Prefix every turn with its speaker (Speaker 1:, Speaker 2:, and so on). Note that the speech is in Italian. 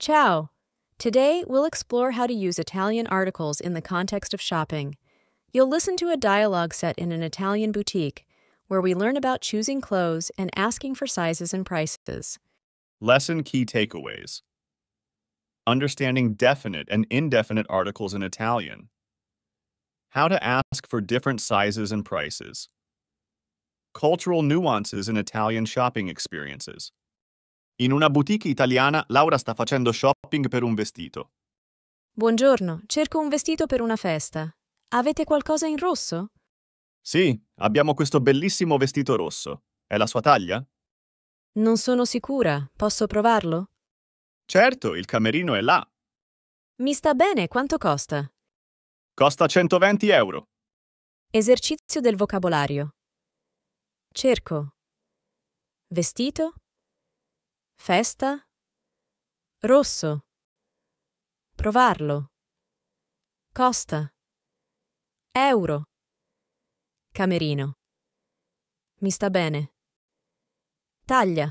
Speaker 1: Ciao! Today, we'll explore how to use Italian articles in the context of shopping. You'll listen to a dialogue set in an Italian boutique, where we learn about choosing clothes and asking for sizes and prices.
Speaker 2: Lesson Key Takeaways Understanding definite and indefinite articles in Italian. How to ask for different sizes and prices. Cultural nuances in Italian shopping experiences. In una boutique italiana Laura sta facendo shopping per un vestito.
Speaker 3: Buongiorno, cerco un vestito per una festa. Avete qualcosa in rosso?
Speaker 2: Sì, abbiamo questo bellissimo vestito rosso. È la sua taglia?
Speaker 3: Non sono sicura, posso provarlo?
Speaker 2: Certo, il camerino è là.
Speaker 3: Mi sta bene, quanto costa?
Speaker 2: Costa 120 euro.
Speaker 3: Esercizio del vocabolario. Cerco. Vestito Festa? Rosso. Provarlo. Costa. Euro. Camerino. Mi sta bene. Taglia.